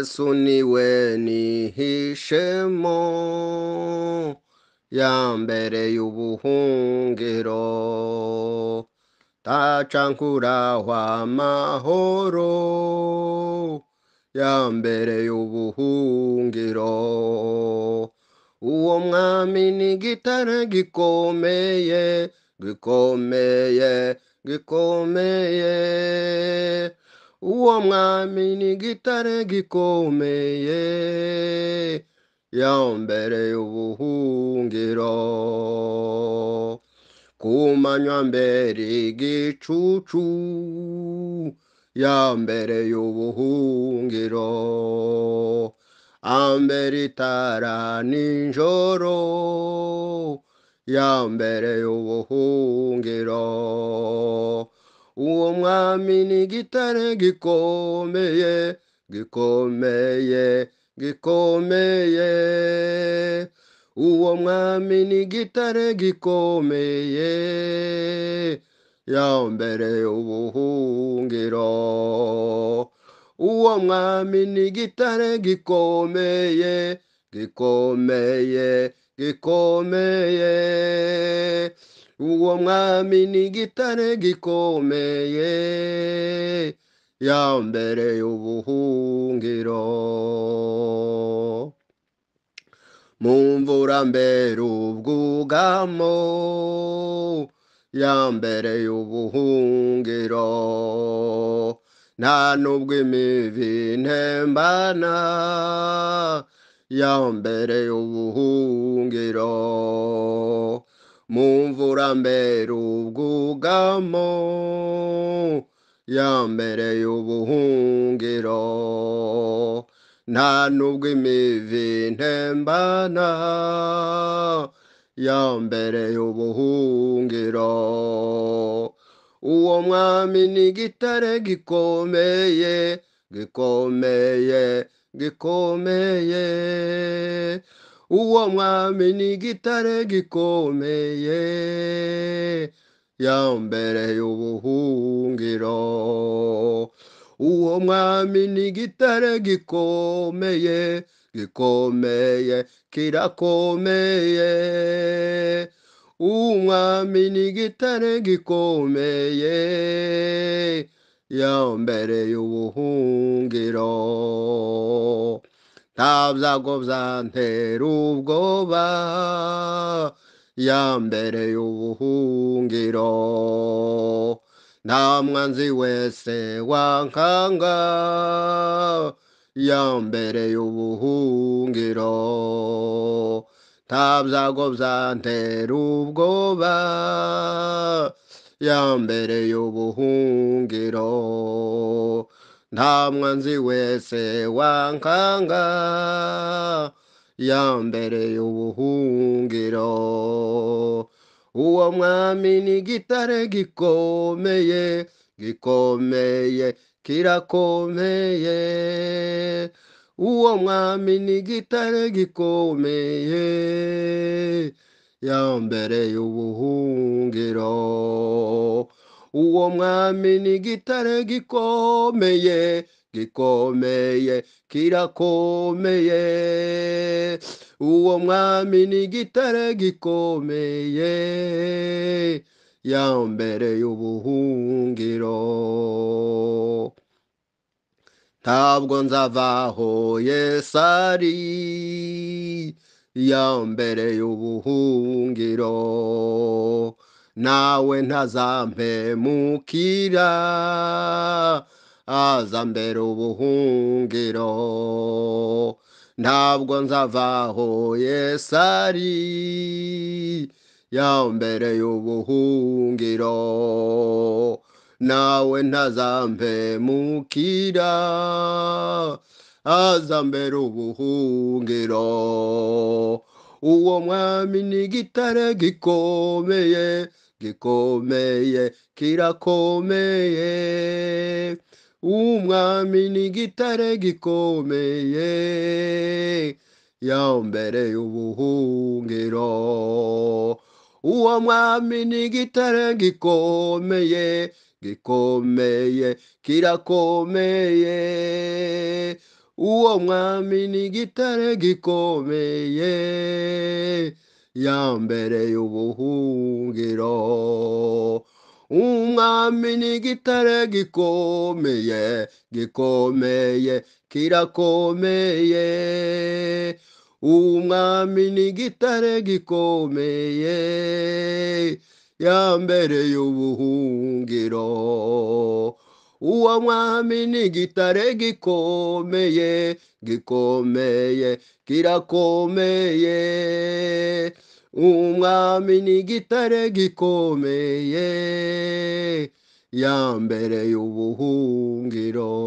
Yesu niwe nihishemo ya mbere y'ubuhungiro tacankura w'amahoro ya mbere y'ubuhungiro uwo mwami ni gitare gikomeye gikomeye gikomeye uwo mwami ni igitare gikomeye yambereye ubuhungiro ku manywa mbere igicucu yambereye ubuhungiro ambere itara nijoro yambereye ubuhungiro uwo mwami ni igitare gikomeye gikomeye gikomeye uwo mwami ni igitare gikomeye yambereye ubuhungiro uwo mwami ni igitare gikomeye gikomeye gikomeye uwo mwami ni igitare gikomeye yambereye ubuhungiro mu mvura mbere ubwugamo yambereye ubuhungiro nta n'ubwo imivi ntembana yambereye ubuhungiro mu mvura mbera ubwugamo ya mbere y'ubuhungiro nta n'ubwo imivi ntembana ya mbere y'ubuhungiro uwo mwami ni igitare gikomeye gikomeye gikomeye uwo mwami ni igitare gikomeye yambereye ubuhungiro uwo mwami ni igitare gikomeye gikomeye kirakomeye umwami ni igitare gikomeye yambereye ubuhungiro ntabyago ntera ubwoba ya mbere y'ubuhungiro nta mwanzi wese wankanga ya mbere y'ubuhungiro nta byago byantera ya mbere y'ubuhungiro nta mwanzi wese wankanga yambereye ubuhungiro uwo mwami ni igitare gikomeye gikomeye kirakomeye uwo mwami ni igitare gikomeye yambereye ubuhungiro uwo mwami ni igitare gikomeye gikomeye kirakomeye uwo mwami ni igitare gikomeye yambere y'ubuhungiro ntabwo nzavaho yesari yambere y'ubuhungiro nawe ntazampemukira azambera ubuhungiro ntabwo nzavaho yesari yambereye ubuhungiro nawe ntazampemukira azambera ubuhungiro uwo mwami ni igitare gikomeye gikomeye kirakomeye umwami ni igitare gikomeye yambere y'ubuhungiro uwo mwami ni igitare gikomeye gikomeye kirakomeye uwo mwami ni g i t a r e gikomeye ya mbere y'ubuhungiro umwami ni g i t a r e gikomeye gikomeye kirakomeye umwami ni igitare gikomeye ya mbere y'ubuhungiro uwo mwami ni igitare gikomeye gikomeye kirakomeye umwami ni igitare gikomeye ya mbere y'ubuhungiro